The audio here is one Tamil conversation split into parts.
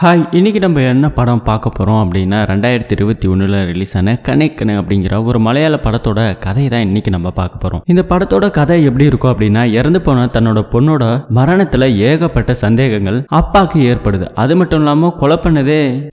ஹாய் இன்றைக்கி நம்ம என்ன படம் பார்க்க போகிறோம் அப்படின்னா ரெண்டாயிரத்தி இருபத்தி ஒன்றில் ரிலீஸ் ஆன கனெக்னு அப்படிங்கிற ஒரு மலையாள படத்தோட கதை தான் இன்றைக்கி நம்ம பார்க்க போகிறோம் இந்த படத்தோட கதை எப்படி இருக்கும் அப்படின்னா இறந்து போன தன்னோட பொண்ணோட மரணத்தில் ஏகப்பட்ட சந்தேகங்கள் அப்பாவுக்கு ஏற்படுது அது மட்டும் இல்லாமல் கொலை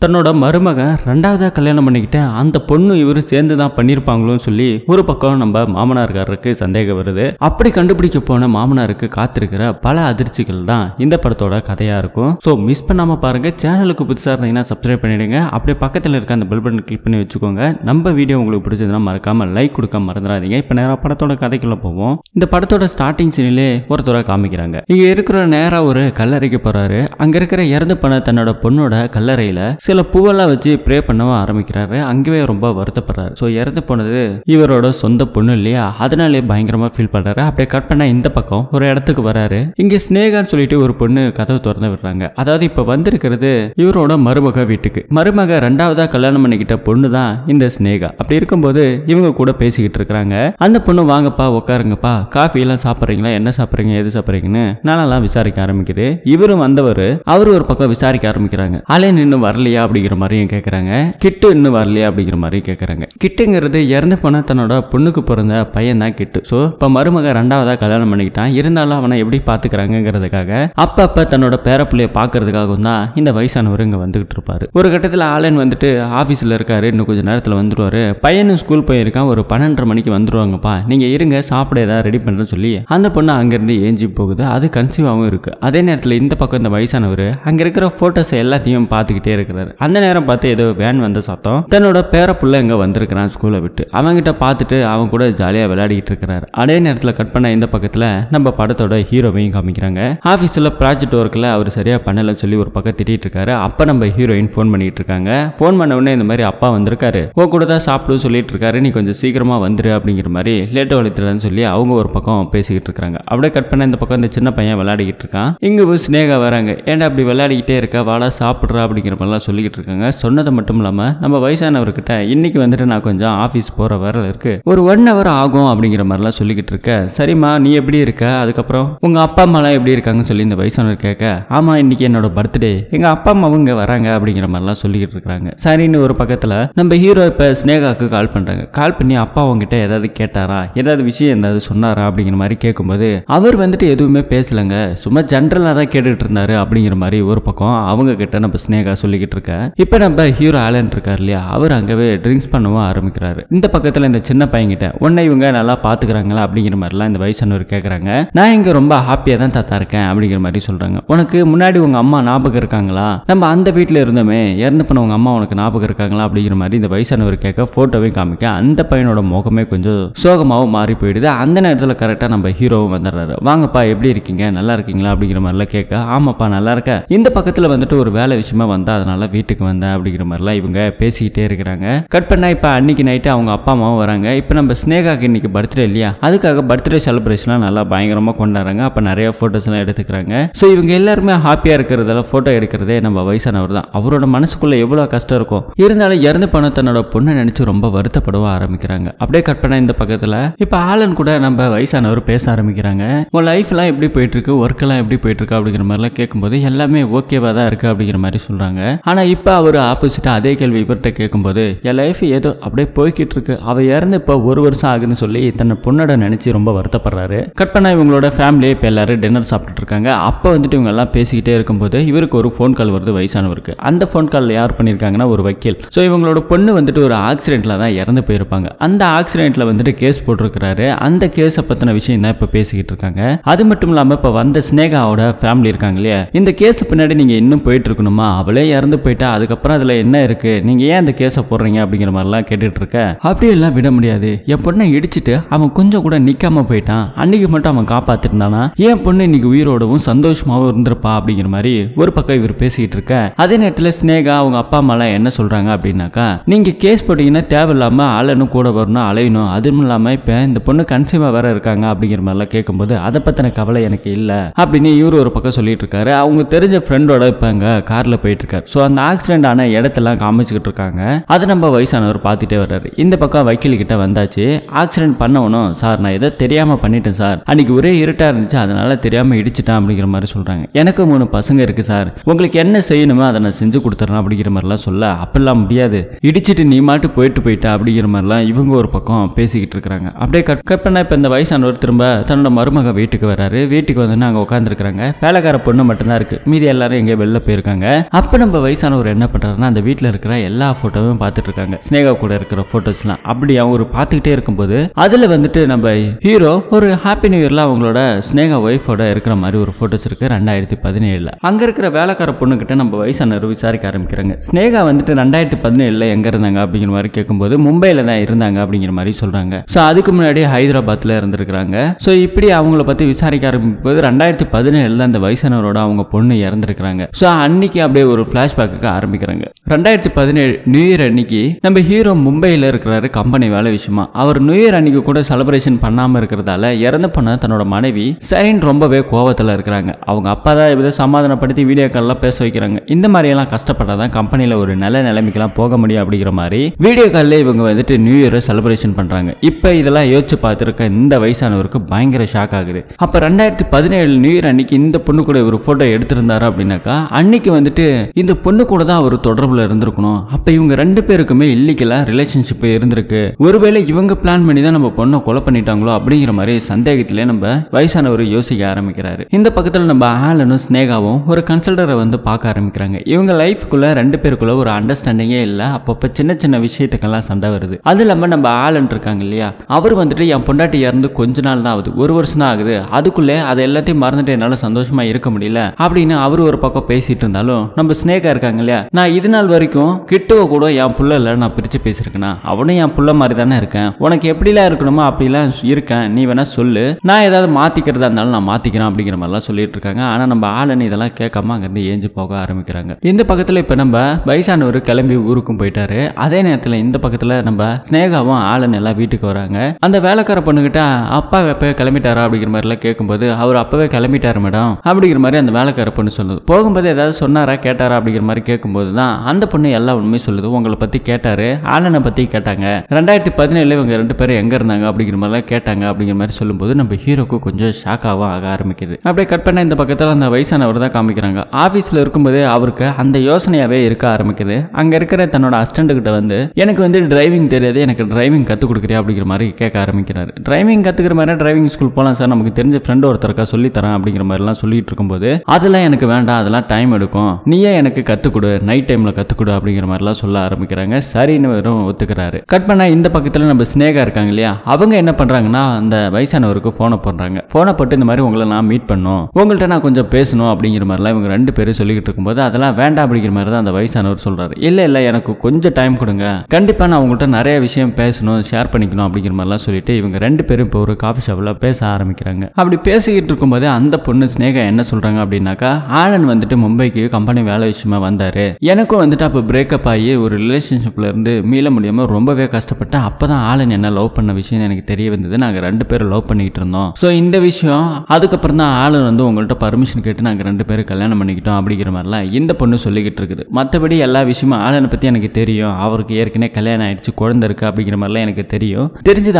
தன்னோட மருமகன் ரெண்டாவதாக கல்யாணம் பண்ணிக்கிட்டு அந்த பொண்ணு இவரும் சேர்ந்து தான் பண்ணியிருப்பாங்களோன்னு சொல்லி ஒரு பக்கம் நம்ம மாமனார்காரருக்கு சந்தேகம் வருது அப்படி கண்டுபிடிக்க போன மாமனாருக்கு காத்திருக்கிற பல அதிர்ச்சிகள் தான் இந்த படத்தோட கதையாக இருக்கும் ஸோ மிஸ் பண்ணாமல் பாருங்கள் சேனலுக்கு புதுசாக இருந்தீங்கன்னா சப்ஸ்கிரைப் பண்ணிவிடுங்க அப்படியே பக்கத்தில் இருக்க அந்த பெல் பட்டன் கிளிக் பண்ணி வச்சுக்கோங்க நம்ம வீடியோ உங்களுக்கு பிடிச்சதுனா மறக்காமல் லைக் கொடுக்க மறந்துடாதீங்க இப்போ நேராக படத்தோட கதைக்குள்ளே போவோம் இந்த படத்தோட ஸ்டார்டிங் சீனிலே ஒருத்தரை காமிக்கிறாங்க இங்கே இருக்கிற நேராக ஒரு கல்லறைக்கு போகிறாரு அங்கே இருக்கிற இறந்து போன தன்னோட பொண்ணோட கல்லறையில் சில பூவெல்லாம் வச்சு ப்ரே பண்ணவும் ஆரம்பிக்கிறாரு அங்கேயே ரொம்ப வருத்தப்படுறாரு ஸோ இறந்து போனது இவரோட சொந்த பொண்ணு இல்லையா அதனாலே பயங்கரமாக ஃபீல் பண்ணுறாரு அப்படியே கட் பண்ணால் இந்த பக்கம் ஒரு இடத்துக்கு வராரு இங்கே ஸ்னேகான்னு சொல்லிட்டு ஒரு பொண்ணு கதவு திறந்து விடுறாங்க அதாவது இப்போ வந்திருக்கிறது இவரோட மருமக வீட்டுக்கு மருமக ரெண்டாவதா கல்யாணம் பண்ணிக்கிட்ட பொண்ணு தான் இந்த ஸ்னேகா அப்படி இருக்கும்போது இவங்க கூட பேசிக்கிட்டு இருக்கிறாங்க அந்த பொண்ணு வாங்கப்பா உட்காருங்கப்பா காஃபி எல்லாம் சாப்பிட்றீங்களா என்ன சாப்பிட்றீங்க எது சாப்பிட்றீங்கன்னு நானெல்லாம் விசாரிக்க ஆரம்பிக்குது இவரும் வந்தவர் அவரு ஒரு பக்கம் விசாரிக்க ஆரம்பிக்கிறாங்க அலைன் இன்னும் வரலையா அப்படிங்கிற மாதிரியும் கேட்கறாங்க கிட்டு இன்னும் வரலையா அப்படிங்கிற மாதிரியும் கேட்கறாங்க கிட்டுங்கிறது இறந்து போன தன்னோட பொண்ணுக்கு பிறந்த பையன் தான் கிட்டு ஸோ இப்போ மருமக ரெண்டாவதா கல்யாணம் பண்ணிக்கிட்டான் இருந்தாலும் அவனை எப்படி பார்த்துக்கிறாங்கிறதுக்காக அப்பப்போ தன்னோட பேரப்பிள்ளைய பார்க்கறதுக்காகவும் தான் இந்த வயசு வயசானவர் இங்கே வந்துகிட்டு இருப்பார் ஒரு கட்டத்தில் ஆலன் வந்துட்டு ஆஃபீஸில் இருக்காரு இன்னும் கொஞ்சம் நேரத்தில் வந்துடுவார் பையனும் ஸ்கூல் போயிருக்கான் ஒரு பன்னெண்டரை மணிக்கு வந்துடுவாங்கப்பா நீங்கள் இருங்க சாப்பிட ஏதாவது ரெடி பண்ணுறேன்னு சொல்லி அந்த பொண்ணு அங்கேருந்து ஏஞ்சி போகுது அது கன்சீவாகவும் இருக்குது அதே நேரத்தில் இந்த பக்கம் இந்த வயசானவர் அங்கே இருக்கிற ஃபோட்டோஸ் எல்லாத்தையும் பார்த்துக்கிட்டே இருக்கிறாரு அந்த நேரம் பார்த்து ஏதோ வேன் வந்த சத்தம் தன்னோட பேர பிள்ளை இங்கே வந்திருக்கிறான் ஸ்கூலை விட்டு அவங்ககிட்ட பார்த்துட்டு அவன் கூட ஜாலியாக விளையாடிக்கிட்டு இருக்கிறாரு அதே நேரத்தில் கட் பண்ண இந்த பக்கத்தில் நம்ம படத்தோட ஹீரோவையும் காமிக்கிறாங்க ஆஃபீஸில் ப்ராஜெக்ட் ஒர்க்கில் அவர் சரியாக பண்ணலைன்னு சொல்லி ஒரு பக்கம் திட்டிகிட்டு இருக்காரு இருக்காரு அப்ப நம்ம ஹீரோயின் ஃபோன் பண்ணிட்டு இருக்காங்க ஃபோன் பண்ண உடனே இந்த மாதிரி அப்பா வந்திருக்காரு ஓ கூட தான் சாப்பிடும் சொல்லிட்டு இருக்காரு நீ கொஞ்சம் சீக்கிரமா வந்துரு அப்படிங்கிற மாதிரி லேட்டோ வலித்துறன்னு சொல்லி அவங்க ஒரு பக்கம் பேசிக்கிட்டு இருக்காங்க அப்படியே கட் பண்ண இந்த பக்கம் இந்த சின்ன பையன் விளையாடிக்கிட்டு இருக்கான் இங்க ஒரு ஸ்னேகா வராங்க ஏன்னா அப்படி விளையாடிக்கிட்டே இருக்கா வாடா சாப்பிட்றா அப்படிங்கிற மாதிரிலாம் சொல்லிக்கிட்டு இருக்காங்க சொன்னது மட்டும் இல்லாமல் நம்ம வயசானவர்கிட்ட இன்னைக்கு வந்துட்டு நான் கொஞ்சம் ஆஃபீஸ் போகிற வரல இருக்கு ஒரு ஒன் ஹவர் ஆகும் அப்படிங்கிற மாதிரிலாம் சொல்லிக்கிட்டு இருக்க சரிம்மா நீ எப்படி இருக்க அதுக்கப்புறம் உங்கள் அப்பா அம்மாலாம் எப்படி இருக்காங்கன்னு சொல்லி இந்த வயசானவர் கேட்க ஆமா இன்னைக்கு என்னோட பர்த்டே எங்கள் அப்பா அப்பம் அவங்க வராங்க அப்படிங்கிற மாதிரிலாம் சொல்லிக்கிட்டு இருக்கிறாங்க சரின்னு ஒரு பக்கத்தில் நம்ம ஹீரோ இப்போ ஸ்னேகாவுக்கு கால் பண்ணுறாங்க கால் பண்ணி அப்பா அவங்ககிட்ட ஏதாவது கேட்டாரா ஏதாவது விஷயம் ஏதாவது சொன்னாரா அப்படிங்கிற மாதிரி கேட்கும்போது அவர் வந்துட்டு எதுவுமே பேசலைங்க சும்மா ஜென்ரலாக தான் கேட்டுட்டு இருந்தாரு அப்படிங்கிற மாதிரி ஒரு பக்கம் அவங்க கிட்ட நம்ம ஸ்னேகா சொல்லிக்கிட்டு இருக்க இப்போ நம்ம ஹீரோ ஆலன் இருக்கார் இல்லையா அவர் அங்கவே ட்ரிங்க்ஸ் பண்ணவும் ஆரம்பிக்கிறாரு இந்த பக்கத்தில் இந்த சின்ன பையன்கிட்ட உன்னை இவங்க நல்லா பார்த்துக்கிறாங்களா அப்படிங்கிற மாதிரிலாம் இந்த வயசானவர் கேட்குறாங்க நான் இங்கே ரொம்ப ஹாப்பியாக தான் தாத்தா இருக்கேன் அப்படிங்கிற மாதிரி சொல்கிறாங்க உனக்கு முன்னாடி உங்கள் அம்மா ஞாபகம் இருக்காங்களா நம்ம அந்த வீட்டில் இருந்தோமே இறந்து போனவங்க அம்மா உனக்கு ஞாபகம் இருக்காங்களா அப்படிங்கிற மாதிரி இந்த வயசானவர் கேட்க ஃபோட்டோவையும் காமிக்க அந்த பையனோட முகமே கொஞ்சம் சோகமாகவும் மாறி போயிடுது அந்த நேரத்தில் கரெக்டாக நம்ம ஹீரோவும் வந்துடுறாரு வாங்கப்பா எப்படி இருக்கீங்க நல்லா இருக்கீங்களா அப்படிங்கிற மாதிரிலாம் கேட்க ஆமாப்பா நல்லா இருக்க இந்த பக்கத்தில் வந்துட்டு ஒரு வேலை விஷயமா வந்தா அதனால வீட்டுக்கு வந்தேன் அப்படிங்கிற மாதிரிலாம் இவங்க பேசிக்கிட்டே இருக்கிறாங்க கட் பண்ணா இப்போ அன்னைக்கு நைட்டு அவங்க அப்பா அம்மாவும் வராங்க இப்போ நம்ம ஸ்னேகாக்கு இன்னைக்கு பர்த்டே இல்லையா அதுக்காக பர்த்டே செலிப்ரேஷன்லாம் நல்லா பயங்கரமாக கொண்டாடுறாங்க அப்போ நிறைய ஃபோட்டோஸ்லாம் எடுத்துக்கிறாங்க ஸோ இவங்க எல்லாருமே ஹாப்பியாக இருக்கிறதெல்லாம் ஃபோட்டோ எடுக்கிறதே நம்ம வயசானவர் தான் அவரோட மனசுக்குள்ளே எவ்வளோ கஷ்டம் இருக்கும் இருந்தாலும் இறந்து போன தன்னோட பொண்ணை நினச்சி ரொம்ப வருத்தப்படவும் ஆரம்பிக்கிறாங்க அப்படியே கற்பனை இந்த பக்கத்தில் இப்போ ஆலன் கூட நம்ம வயசானவர் பேச ஆரம்பிக்கிறாங்க உன் லைஃப்லாம் எப்படி போயிட்டு இருக்கு ஒர்க்கெல்லாம் எப்படி போயிட்டு இருக்கு அப்படிங்கிற மாதிரிலாம் கேட்கும்போது எல்லாமே ஓகேவாக தான் இருக்கு அப்படிங்கிற மாதிரி சொல்கிறாங்க ஆனால் இப்போ அவர் ஆப்போசிட்டாக அதே கேள்வி இவர்கிட்ட கேட்கும்போது என் லைஃப் ஏதோ அப்படியே போய்கிட்டு இருக்கு அவள் இறந்து இப்போ ஒரு வருஷம் ஆகுதுன்னு சொல்லி தன்னை பொண்ணோட நினச்சி ரொம்ப வருத்தப்படுறாரு கற்பனை இவங்களோட ஃபேமிலியே இப்போ எல்லாரும் டின்னர் சாப்பிட்டுட்டு இருக்காங்க அப்போ வந்துட்டு இவங்க எல்லாம் பேசிக்கிட்டே இருக்கும்போது இவருக்கு ஒரு ஃபோன் கால் கால் வருது வயசானவருக்கு அந்த ஃபோன் கால் யார் பண்ணியிருக்காங்கன்னா ஒரு வக்கீல் ஸோ இவங்களோட பொண்ணு வந்துட்டு ஒரு ஆக்சிடென்ட்டில் தான் இறந்து போயிருப்பாங்க அந்த ஆக்சிடென்ட்ல வந்துட்டு கேஸ் போட்டிருக்கிறாரு அந்த கேஸை பற்றின விஷயம் தான் இப்போ பேசிக்கிட்டு இருக்காங்க அது மட்டும் இல்லாமல் இப்போ வந்த ஸ்னேகாவோட ஃபேமிலி இருக்காங்க இல்லையா இந்த கேஸ் பின்னாடி நீங்கள் இன்னும் போயிட்டு இருக்கணுமா அவளே இறந்து போயிட்டா அதுக்கப்புறம் அதில் என்ன இருக்கு நீங்கள் ஏன் அந்த கேஸை போடுறீங்க அப்படிங்கிற மாதிரிலாம் கேட்டுட்டு இருக்க அப்படியெல்லாம் விட முடியாது என் பொண்ணை இடிச்சிட்டு அவன் கொஞ்சம் கூட நிற்காம போயிட்டான் அன்னைக்கு மட்டும் அவன் காப்பாத்திருந்தானா என் பொண்ணு இன்னைக்கு உயிரோடவும் சந்தோஷமாகவும் இருந்திருப்பா அப்படிங்கிற மாதிரி ஒரு பக்கம் இவர் பேசி பேசிட்டு இருக்க அதே நேரத்தில் ஸ்னேகா அவங்க அப்பா அம்மாலாம் என்ன சொல்றாங்க அப்படின்னாக்கா நீங்க கேஸ் போட்டீங்கன்னா தேவையில்லாம அலனும் கூட வரணும் அலையணும் அதுவும் இல்லாம இப்ப இந்த பொண்ணு கன்சீவா வேற இருக்காங்க அப்படிங்கிற மாதிரிலாம் கேட்கும்போது அதை பத்தின கவலை எனக்கு இல்லை அப்படின்னு இவர் ஒரு பக்கம் சொல்லிட்டு இருக்காரு அவங்க தெரிஞ்ச ஃப்ரெண்டோட அங்க கார்ல போயிட்டு இருக்காரு ஸோ அந்த ஆக்சிடென்ட் ஆன இடத்தெல்லாம் காமிச்சுக்கிட்டு இருக்காங்க அதை நம்ம வயசானவர் பார்த்துட்டே வர்றாரு இந்த பக்கம் வைக்கில் கிட்ட வந்தாச்சு ஆக்சிடென்ட் பண்ணவனும் சார் நான் எதை தெரியாம பண்ணிட்டேன் சார் அன்னைக்கு ஒரே இருட்டா இருந்துச்சு அதனால தெரியாம இடிச்சிட்டேன் அப்படிங்கிற மாதிரி சொல்றாங்க எனக்கு மூணு பசங்க இருக்கு சார் உங்களுக்கு என்ன என்ன செய்யணுமோ அதை நான் செஞ்சு கொடுத்துறேன் அப்படிங்கிற மாதிரிலாம் சொல்ல அப்படிலாம் முடியாது இடிச்சிட்டு நீ மாட்டு போயிட்டு போயிட்டா அப்படிங்கிற மாதிரிலாம் இவங்க ஒரு பக்கம் பேசிக்கிட்டு இருக்கிறாங்க அப்படியே கற்பனை இப்போ இந்த வயசானவர் திரும்ப தன்னோட மருமக வீட்டுக்கு வராரு வீட்டுக்கு வந்து அங்கே உட்காந்துருக்குறாங்க வேலைக்கார பொண்ணு மட்டும்தான் இருக்கு மீதி எல்லாரும் எங்கேயோ வெளில போயிருக்காங்க அப்போ நம்ம வயசானவர் என்ன பண்ணுறாருன்னா அந்த வீட்டில் இருக்கிற எல்லா ஃபோட்டோவும் பார்த்துட்டு இருக்காங்க ஸ்னேகா கூட இருக்கிற ஃபோட்டோஸ்லாம் அப்படி அவங்க பார்த்துக்கிட்டே இருக்கும்போது அதில் வந்துட்டு நம்ம ஹீரோ ஒரு ஹாப்பி நியூ இயரில் அவங்களோட ஸ்னேகா ஒய்ஃபோட இருக்கிற மாதிரி ஒரு ஃபோட்டோஸ் இருக்கு ரெண்டாயிரத்தி பதினேழில் அங்கே இருக்கிற வேலைக்கார பொண்ணு கிட்ட நம்ம வயசானவர் விசாரிக்க ஆரம்பிக்கிறாங்க ஸ்னேகா வந்துட்டு ரெண்டாயிரத்தி பதினேழுல எங்க இருந்தாங்க அப்படிங்கிற மாதிரி கேட்கும்போது மும்பையில தான் இருந்தாங்க அப்படிங்கிற மாதிரி சொல்றாங்க ஸோ அதுக்கு முன்னாடி ஹைதராபாத்ல இருந்திருக்கிறாங்க ஸோ இப்படி அவங்கள பத்தி விசாரிக்க ஆரம்பிக்கும் போது ரெண்டாயிரத்தி பதினேழுல அந்த வயசானவரோட அவங்க பொண்ணு இறந்துருக்கிறாங்க ஸோ அன்னைக்கு அப்படியே ஒரு பிளாஷ்பேக்கு ஆரம்பிக்கிறாங்க ரெண்டாயிரத்தி பதினேழு நியூ இயர் அன்னைக்கு நம்ம ஹீரோ மும்பையில இருக்கிறாரு கம்பெனி வேலை விஷயமா அவர் நியூ இயர் அன்னைக்கு கூட செலிப்ரேஷன் பண்ணாம இருக்கிறதால இறந்து போன தன்னோட மனைவி சைன் ரொம்பவே கோவத்தில் இருக்கிறாங்க அவங்க அப்பா தான் இதை சமாதானப்படுத்தி வீடியோ கால்லாம் பேச வைக்கிறாங்க இந்த மாதிரியெல்லாம் எல்லாம் தான் கம்பெனியில் ஒரு நல்ல நிலைமைக்கெல்லாம் போக முடியும் அப்படிங்கிற மாதிரி வீடியோ காலில் இவங்க வந்துட்டு நியூ இயரை செலிப்ரேஷன் பண்ணுறாங்க இப்போ இதெல்லாம் யோசிச்சு பார்த்துருக்க இந்த வயசானவருக்கு பயங்கர ஷாக் ஆகுது அப்போ ரெண்டாயிரத்தி பதினேழு நியூ இயர் அன்னைக்கு இந்த பொண்ணு கூட ஒரு ஃபோட்டோ எடுத்திருந்தாரு அப்படின்னாக்கா அன்னைக்கு வந்துட்டு இந்த பொண்ணு கூட தான் அவர் தொடர்பில் இருந்திருக்கணும் அப்போ இவங்க ரெண்டு பேருக்குமே இல்லீகலாக ரிலேஷன்ஷிப் இருந்திருக்கு ஒருவேளை இவங்க பிளான் பண்ணி தான் நம்ம பொண்ணை கொலை பண்ணிட்டாங்களோ அப்படிங்கிற மாதிரி சந்தேகத்திலே நம்ம வயசானவர் யோசிக்க ஆரம்பிக்கிறாரு இந்த பக்கத்தில் நம்ம ஆலனும் ஸ்னேகாவும் ஒரு கன்சல்டரை வந்து பார்க்க பார்க்க ஆரம்பிக்கிறாங்க இவங்க லைஃப்குள்ள ரெண்டு பேருக்குள்ளே ஒரு அண்டர்ஸ்டாண்டிங்கே இல்லை அப்பப்போ சின்ன சின்ன விஷயத்துக்கெல்லாம் சண்டை வருது அது இல்லாமல் நம்ம ஆலன் இருக்காங்க இல்லையா அவர் வந்துட்டு என் பொண்டாட்டி இறந்து கொஞ்ச நாள் தான் ஆகுது ஒரு வருஷம் தான் ஆகுது அதுக்குள்ளே அதை எல்லாத்தையும் மறந்துட்டு என்னால் சந்தோஷமா இருக்க முடியல அப்படின்னு அவர் ஒரு பக்கம் பேசிட்டு இருந்தாலும் நம்ம ஸ்னேகா இருக்காங்க இல்லையா நான் இது நாள் வரைக்கும் கிட்டுவ கூட என் புள்ள இல்லை நான் பிரித்து பேசியிருக்கேனா அவனும் என் புள்ள மாதிரி தானே இருக்கேன் உனக்கு எப்படிலாம் இருக்கணுமோ அப்படிலாம் இருக்கேன் நீ வேணா சொல்லு நான் ஏதாவது மாத்திக்கிறதா இருந்தாலும் நான் மாற்றிக்கிறேன் அப்படிங்கிற மாதிரிலாம் சொல்லிட்டு இருக்காங்க ஆனால் நம்ம ஆளுன்னு இதெல்லாம் கேட்காம அங்கேருந்து ஏஞ்சி போக போக ஆரம்பிக்கிறாங்க இந்த பக்கத்துல இப்ப நம்ம வயசானவர் கிளம்பி ஊருக்கும் போயிட்டாரு அதே நேரத்துல இந்த பக்கத்துல நம்ம ஸ்னேகாவும் ஆளன் எல்லாம் வீட்டுக்கு வராங்க அந்த வேலைக்கார பொண்ணுகிட்ட அப்பா எப்போ கிளம்பிட்டாரா அப்படிங்கிற மாதிரி எல்லாம் கேட்கும்போது அவர் அப்பவே கிளம்பிட்டாரு மேடம் அப்படிங்கிற மாதிரி அந்த வேலைக்கார பொண்ணு சொல்லுது போகும்போது ஏதாவது சொன்னாரா கேட்டாரா அப்படிங்கிற மாதிரி கேட்கும்போது தான் அந்த பொண்ணு எல்லா உண்மையும் சொல்லுது உங்களை பத்தி கேட்டாரு ஆளனை பத்தி கேட்டாங்க ரெண்டாயிரத்தி பதினேழுல இவங்க ரெண்டு பேரும் எங்க இருந்தாங்க அப்படிங்கிற மாதிரி எல்லாம் கேட்டாங்க அப்படிங்கிற மாதிரி சொல்லும்போது நம்ம ஹீரோக்கு கொஞ்சம் ஷாக்காவும் ஆக ஆரம்பிக்குது அப்படியே கட் பண்ண இந்த பக்கத்தில் அந்த வயசானவர் தான் காமிக்கிறாங்க ஆஃபீஸில் இருக்கும் இருக்கும்போது அவருக்கு அந்த யோசனையாகவே இருக்க ஆரம்பிக்குது அங்கே இருக்கிற தன்னோட அஸ்டண்ட்டுக்கிட்ட வந்து எனக்கு வந்து டிரைவிங் தெரியாது எனக்கு டிரைவிங் கற்றுக் கொடுக்குறியா அப்படிங்கிற மாதிரி கேட்க ஆரம்பிக்கிறார் டிரைவிங் கற்றுக்கிற மாதிரி டிரைவிங் ஸ்கூல் போகலாம் சார் நமக்கு தெரிஞ்ச ஃப்ரெண்டு ஒருத்தருக்கா சொல்லி தரேன் அப்படிங்கிற மாதிரிலாம் சொல்லிட்டு இருக்கும்போது அதெல்லாம் எனக்கு வேண்டாம் அதெல்லாம் டைம் எடுக்கும் நீயே எனக்கு கற்றுக் கொடு நைட் டைமில் கற்றுக் கொடு அப்படிங்கிற மாதிரிலாம் சொல்ல ஆரம்பிக்கிறாங்க சரின்னு வெறும் ஒத்துக்கிறாரு கட் பண்ணால் இந்த பக்கத்தில் நம்ம ஸ்னேகா இருக்காங்க இல்லையா அவங்க என்ன பண்ணுறாங்கன்னா அந்த வயசானவருக்கு ஃபோனை பண்ணுறாங்க ஃபோனை போட்டு இந்த மாதிரி உங்களை நான் மீட் பண்ணோம் உங்கள்கிட்ட நான் கொஞ்சம் பேசணும் அப்படிங்கிற மாதிரிலாம் இவங்க ரெண்டு பேரும் சொல்லி சொல்லிக்கிட்டு இருக்கும்போது அதெல்லாம் வேண்டாம் அப்படிங்கிற மாதிரி தான் அந்த வயசானவர் சொல்கிறாரு இல்லை இல்லை எனக்கு கொஞ்சம் டைம் கொடுங்க கண்டிப்பாக நான் உங்கள்கிட்ட நிறைய விஷயம் பேசணும் ஷேர் பண்ணிக்கணும் அப்படிங்கிற மாதிரிலாம் சொல்லிட்டு இவங்க ரெண்டு பேரும் இப்போ ஒரு காஃபி ஷாப்பில் பேச ஆரம்பிக்கிறாங்க அப்படி பேசிக்கிட்டு இருக்கும்போது அந்த பொண்ணு ஸ்னேகா என்ன சொல்கிறாங்க அப்படின்னாக்கா ஆலன் வந்துட்டு மும்பைக்கு கம்பெனி வேலை விஷயமா வந்தார் எனக்கும் வந்துட்டு அப்போ பிரேக்கப் ஆகி ஒரு ரிலேஷன்ஷிப்பில் இருந்து மீள முடியாமல் ரொம்பவே கஷ்டப்பட்டு அப்போ தான் ஆலன் என்ன லவ் பண்ண விஷயம் எனக்கு தெரிய வந்தது நாங்கள் ரெண்டு பேரும் லவ் பண்ணிக்கிட்டு இருந்தோம் ஸோ இந்த விஷயம் அதுக்கப்புறம் தான் ஆலன் வந்து உங்கள்கிட்ட பர்மிஷன் கேட்டு நாங்கள் ரெண்டு பேரும் கல்யாணம் பண்ணிக்கிட்டோம் அப்படிங்கிற அப்படிங்கிற மாதிரிலாம் இந்த பொண்ணு சொல்லிக்கிட்டு இருக்குது மற்றபடி எல்லா விஷயமும் ஆலனை பற்றி எனக்கு தெரியும் அவருக்கு ஏற்கனவே கல்யாணம் ஆயிடுச்சு குழந்தை இருக்கு அப்படிங்கிற மாதிரிலாம் எனக்கு தெரியும்